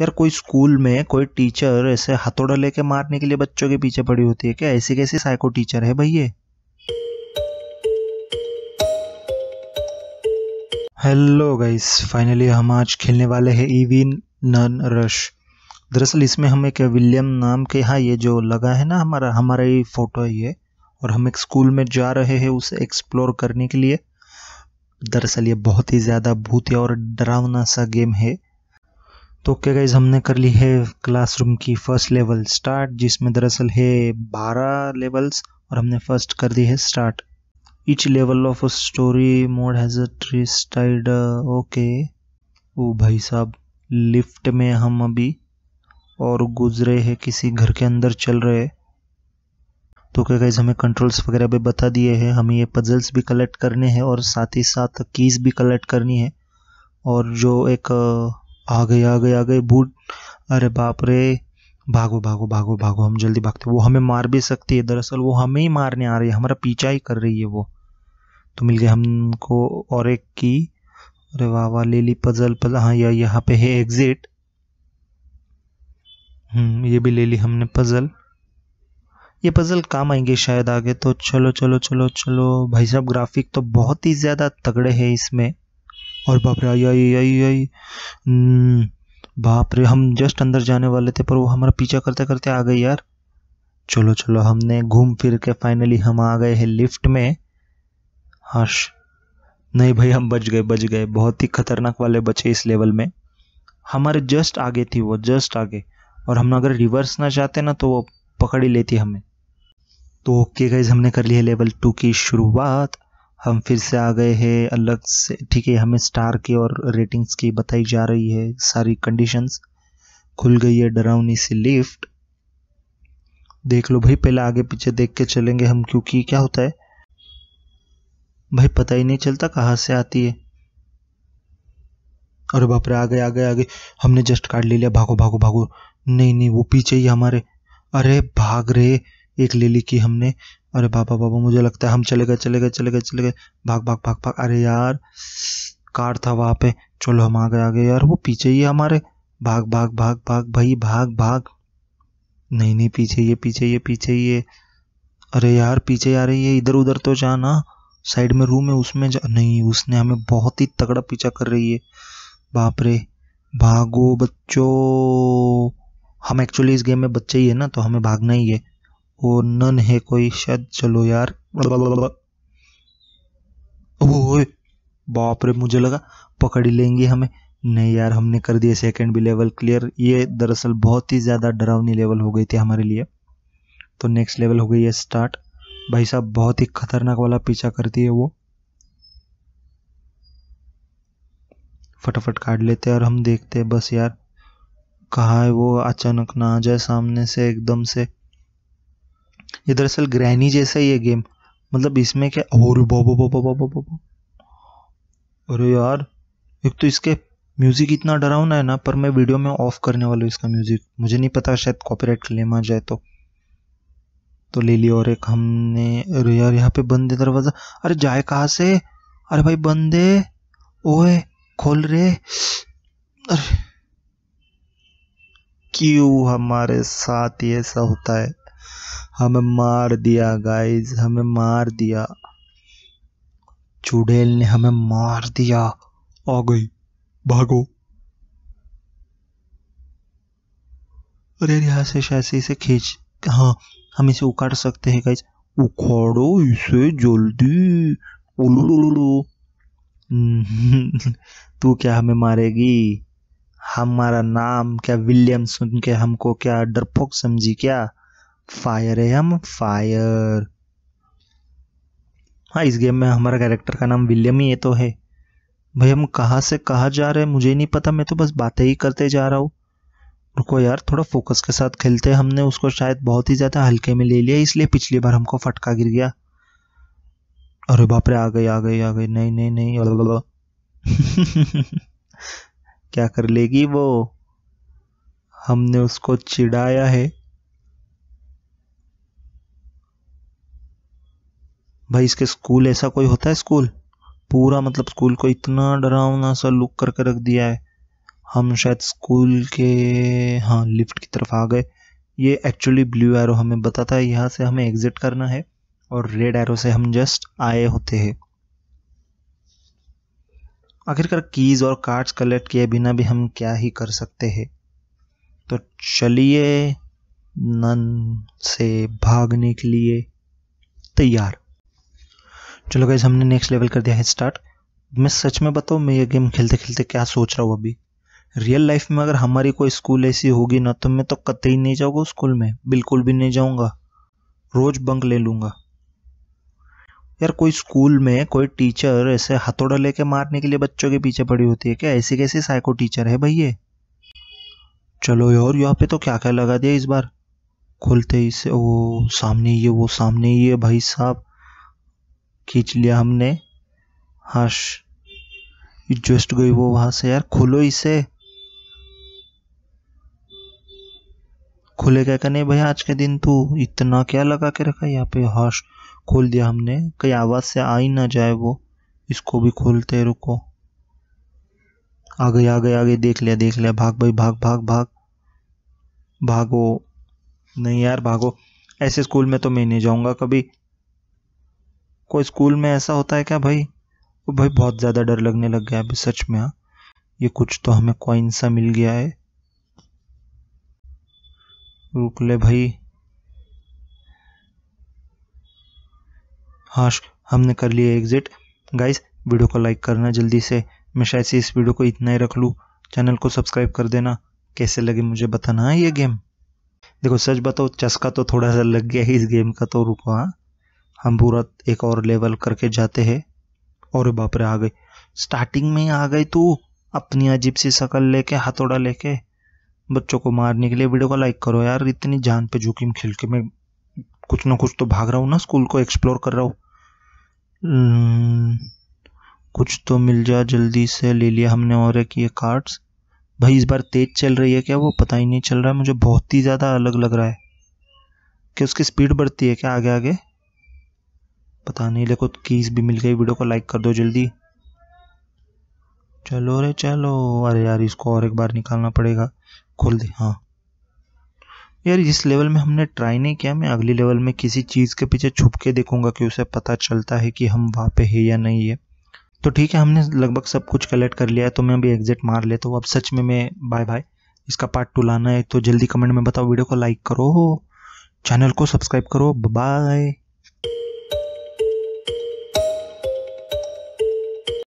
यार कोई स्कूल में कोई टीचर ऐसे हथौड़ा लेके मारने के लिए बच्चों के पीछे पड़ी होती है क्या ऐसी कैसी साइको टीचर है भैया हेलो गाइस फाइनली हम आज खेलने वाले हैं इविन नन रश दरअसल इसमें हम एक विलियम नाम के हाँ ये जो लगा है ना हमारा हमारा ये फ़ोटो है ये और हम एक स्कूल में जा रहे हैं उसे एक्सप्लोर करने के लिए दरअसल ये बहुत ही ज़्यादा भूतिया और डरावना सा गेम है तो क्या गाइज हमने कर ली है क्लासरूम की फ़र्स्ट लेवल स्टार्ट जिसमें दरअसल है बारह लेवल्स और हमने फर्स्ट कर दी है start each level of a mode mode has okay uh, ओ भाई साहब लिफ्ट में हम अभी और गुजरे हैं किसी घर के अंदर चल रहे तो क्या गाइज हमें कंट्रोल्स वगैरह भी बता दिए हैं हमें ये पजल्स भी कलेक्ट करने हैं और साथ ही साथ कीज़ भी कलेक्ट करनी है और जो एक uh, आ गए आ गए आ गए बूट अरे बाप रे भागो भागो भागो भागो हम जल्दी भागते वो हमें मार भी सकती है दरअसल वो हमें ही मारने आ रही है हमारा पीछा ही कर रही है वो तो मिल गया हमको और एक की अरे वाह वाह ले ली पजल पजल हाँ यह यहाँ पे है एग्जिट हम्म ये भी ले ली हमने पजल ये पजल काम आएंगे शायद आगे तो चलो चलो चलो चलो भाई साहब ग्राफिक तो बहुत ही ज़्यादा तगड़े हैं इसमें और बाप रे आई आई आई आई हम्म, बाप रे हम जस्ट अंदर जाने वाले थे पर वो हमारा पीछा करते करते आ गई यार चलो चलो हमने घूम फिर के फाइनली हम आ गए हैं लिफ्ट में हर्ष नहीं भाई हम बच गए बच गए बहुत ही खतरनाक वाले बचे इस लेवल में हमारे जस्ट आगे थी वो जस्ट आगे और हम अगर रिवर्स ना चाहते ना तो वो पकड़ ही लेती हमें तो ओके गाइज हमने कर ली है लेवल टू की शुरुआत हम फिर से आ गए हैं अलग से ठीक है हमें स्टार की और रेटिंग्स की बताई जा रही है सारी कंडीशंस खुल गई है डरावनी सी लिफ्ट देख लो भाई पहले आगे पीछे देख के चलेंगे हम क्योंकि क्या होता है भाई पता ही नहीं चलता कहाँ से आती है अरे बाप रे गए आ आगे हमने जस्ट कार्ड ले लिया भागो भागो भागो नहीं नहीं वो पीछे ही हमारे अरे भाग रहे एक ले ली कि हमने अरे बाबा बाबा मुझे लगता है हम चले गए चले गए चले गए चले गए भाग भाग भाग भाग अरे यार कार था वहाँ पे चलो हम आ गए आ गए यार वो पीछे ही हमारे भाग भाग भाग भाग भाई भाग भाग नहीं नहीं पीछे ये पीछे ये पीछे ये अरे यार पीछे आ रही है इधर उधर तो जाना साइड में रूम है उसमें जा नहीं उसने हमें बहुत ही तगड़ा पीछा कर रही है बाप रे भागो बच्चो हम एक्चुअली इस गेम में बच्चे ही है ना तो हमें भागना ही है वो नन है कोई शायद चलो यार ओए बाप रे मुझे लगा पकड़ लेंगे हमें नहीं यार हमने कर दिया सेकंड भी लेवल क्लियर ये दरअसल बहुत ही ज़्यादा डरावनी लेवल हो गई थी हमारे लिए तो नेक्स्ट लेवल हो गई है स्टार्ट भाई साहब बहुत ही खतरनाक वाला पीछा करती है वो फटाफट काट लेते हैं और हम देखते हैं बस यार कहाँ है वो अचानक ना आ जाए सामने से एकदम से ये दरअसल ग्रैनी जैसा ही है गेम मतलब इसमें क्या और बो बो बो बोबो अरे यार एक तो इसके म्यूज़िक इतना डरावना है ना पर मैं वीडियो में ऑफ करने वाला हूँ इसका म्यूज़िक मुझे नहीं पता शायद कॉपीराइट क्लेम आ जाए तो तो ले लिया और एक हमने अरे यार यहाँ पे बंद है दरवाज़ा अरे जाए कहाँ से अरे भाई बंद है ओए खोल रे अरे क्यों हमारे साथ ये ऐसा होता है हमें मार दिया गाइज हमें मार दिया चुड़ैल ने हमें मार दिया आ गई भागो अरे यहां से ऐसे इसे खींच हाँ हम इसे उखाड़ सकते हैं गाइज उखाड़ो इसे जल्दी उलू हम्म, तू क्या हमें मारेगी हमारा नाम क्या विलियम सुन के हमको क्या डरपोक समझी क्या फायर है हम फायर हाँ इस गेम में हमारा कैरेक्टर का नाम विलियम ही ये तो है भाई हम कहाँ से कहाँ जा रहे हैं मुझे नहीं पता मैं तो बस बातें ही करते जा रहा हूँ रुको यार थोड़ा फोकस के साथ खेलते हमने उसको शायद बहुत ही ज़्यादा हल्के में ले लिया इसलिए पिछली बार हमको फटका गिर गया अरे बाप रे आ गई आ गई आ गई नहीं नहीं नहीं क्या कर लेगी वो हमने उसको चिढ़ाया है भाई इसके स्कूल ऐसा कोई होता है स्कूल पूरा मतलब स्कूल को इतना डरावना सा लुक करके रख दिया है हम शायद स्कूल के हाँ लिफ्ट की तरफ आ गए ये एक्चुअली ब्लू एरो हमें बताता है यहाँ से हमें एग्ज़िट करना है और रेड एरो से हम जस्ट आए होते हैं आखिरकार कीज़ और कार्ड्स कलेक्ट किए बिना भी हम क्या ही कर सकते हैं तो चलिए नन से भागने के लिए तैयार चलो गाइज हमने नेक्स्ट लेवल कर दिया है स्टार्ट मैं सच में बताऊँ मैं ये गेम खेलते खेलते क्या सोच रहा हूँ अभी रियल लाइफ में अगर हमारी कोई स्कूल ऐसी होगी ना तो मैं तो कतई नहीं जाऊँगा स्कूल में बिल्कुल भी नहीं जाऊँगा रोज़ बंक ले लूँगा यार कोई स्कूल में कोई टीचर ऐसे हथौड़ा लेके मारने के लिए बच्चों के पीछे पड़ी होती है क्या ऐसी कैसी साइको टीचर है भाई ये चलो यार यहाँ पे तो क्या क्या लगा दिया इस बार खुलते ही से वो सामने ये वो सामने ये भाई साहब खींच लिया हमने हाश जस्ट गई वो वहां से यार खोलो इसे खुले क्या नहीं भैया आज के दिन तू इतना क्या लगा के रखा यहाँ पे हर्ष खोल दिया हमने कहीं आवाज़ से आ ही ना जाए वो इसको भी खोलते रुको आ गए आ गए आ गए देख लिया देख लिया भाग भाई भाग भाग भाग भागो नहीं यार भागो ऐसे स्कूल में तो मैं नहीं जाऊंगा कभी कोई स्कूल में ऐसा होता है क्या भाई वो भाई बहुत ज़्यादा डर लगने लग गया अभी सच में हाँ ये कुछ तो हमें कॉइन सा मिल गया है रुक ले भाई हाँ हमने कर लिया एग्जिट गाइस वीडियो को लाइक करना जल्दी से मैं शायद से इस वीडियो को इतना ही रख लूँ चैनल को सब्सक्राइब कर देना कैसे लगे मुझे बताना है हाँ, ये गेम देखो सच बताओ चस्का तो थोड़ा सा लग गया है इस गेम का तो रुको हाँ हम पूरा एक और लेवल करके जाते हैं और बाप रे आ गए स्टार्टिंग में ही आ गई तू अपनी अजीब सी शक्ल लेके हथौड़ा लेके बच्चों को मारने के लिए वीडियो को लाइक करो यार इतनी जान पे जोखिम खेल के मैं कुछ ना कुछ तो भाग रहा हूँ ना स्कूल को एक्सप्लोर कर रहा हूँ hmm, कुछ तो मिल जा जल्दी से ले लिया हमने और एक ये कार्ड्स भाई इस बार तेज चल रही है क्या वो पता ही नहीं चल रहा है मुझे बहुत ही ज़्यादा अलग लग रहा है कि उसकी स्पीड बढ़ती है क्या आगे आगे पता नहीं देखो कीज़ भी मिल गई वीडियो को लाइक कर दो जल्दी चलो रे चलो अरे यार इसको और एक बार निकालना पड़ेगा खोल दे हाँ यार जिस लेवल में हमने ट्राई नहीं किया मैं अगली लेवल में किसी चीज़ के पीछे छुप के देखूंगा कि उसे पता चलता है कि हम वहाँ पे है या नहीं है तो ठीक है हमने लगभग सब कुछ कलेक्ट कर लिया है तो मैं अभी एग्जिट मार लेता हूँ अब सच में मैं बाय बाय इसका पार्ट टू लाना है तो जल्दी कमेंट में बताओ वीडियो को लाइक करो चैनल को सब्सक्राइब करो बाय